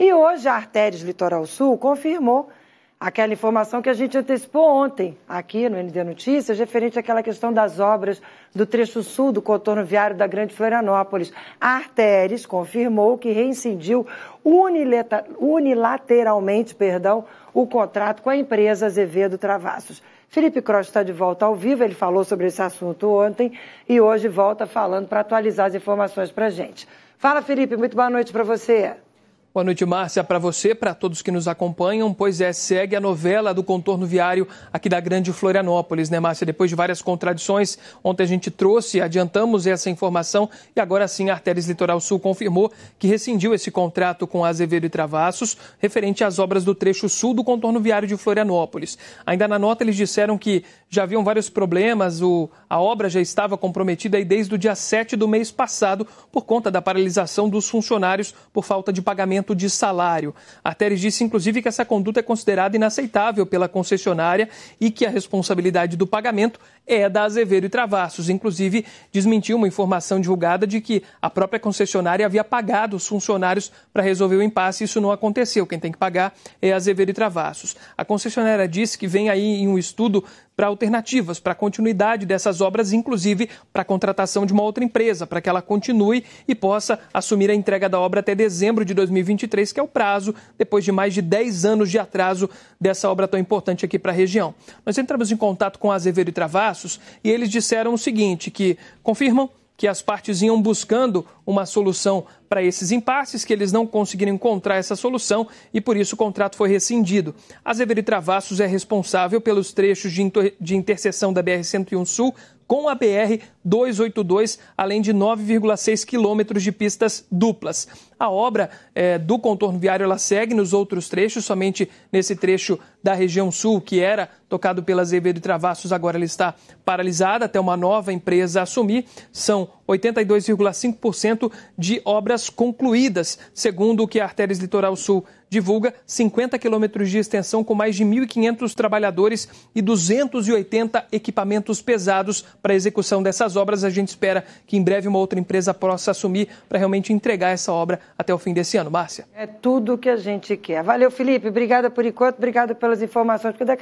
E hoje a Artérias Litoral Sul confirmou aquela informação que a gente antecipou ontem aqui no ND Notícias, referente àquela questão das obras do trecho sul do contorno viário da Grande Florianópolis. A Artérias confirmou que reincindiu unilateralmente perdão, o contrato com a empresa Azevedo Travassos. Felipe Cross está de volta ao vivo, ele falou sobre esse assunto ontem e hoje volta falando para atualizar as informações para a gente. Fala, Felipe, muito boa noite para você. Boa noite, Márcia, para você, para todos que nos acompanham, pois é, segue a novela do contorno viário aqui da Grande Florianópolis, né, Márcia? Depois de várias contradições, ontem a gente trouxe, adiantamos essa informação e agora sim a Artérias Litoral Sul confirmou que rescindiu esse contrato com Azevedo e Travassos referente às obras do trecho sul do contorno viário de Florianópolis. Ainda na nota eles disseram que já haviam vários problemas, o, a obra já estava comprometida e desde o dia 7 do mês passado por conta da paralisação dos funcionários por falta de pagamento pagamento de salário. A Teres disse, inclusive, que essa conduta é considerada inaceitável pela concessionária e que a responsabilidade do pagamento é da Azevedo e Travassos. Inclusive, desmentiu uma informação divulgada de que a própria concessionária havia pagado os funcionários para resolver o impasse. Isso não aconteceu. Quem tem que pagar é a Azevedo e Travassos. A concessionária disse que vem aí em um estudo para alternativas, para continuidade dessas obras, inclusive para a contratação de uma outra empresa, para que ela continue e possa assumir a entrega da obra até dezembro de 2023, que é o prazo, depois de mais de 10 anos de atraso dessa obra tão importante aqui para a região. Nós entramos em contato com a Azevedo e Travassos e eles disseram o seguinte: que confirmam que as partes iam buscando uma solução para esses impasses, que eles não conseguiram encontrar essa solução e por isso o contrato foi rescindido. A Zeveri Travassos é responsável pelos trechos de, inter de interseção da BR-101 Sul com a BR-282, além de 9,6 quilômetros de pistas duplas. A obra é, do contorno viário ela segue nos outros trechos, somente nesse trecho da região sul, que era tocado pela Azevedo e Travassos, agora ela está paralisada até uma nova empresa assumir. São 82,5% de obras concluídas, segundo o que a Artérias Litoral Sul divulga, 50 quilômetros de extensão com mais de 1.500 trabalhadores e 280 equipamentos pesados para a execução dessas obras. A gente espera que em breve uma outra empresa possa assumir para realmente entregar essa obra até o fim desse ano. Márcia? É tudo o que a gente quer. Valeu, Felipe. Obrigada por enquanto, obrigada pelas informações. porque daqui a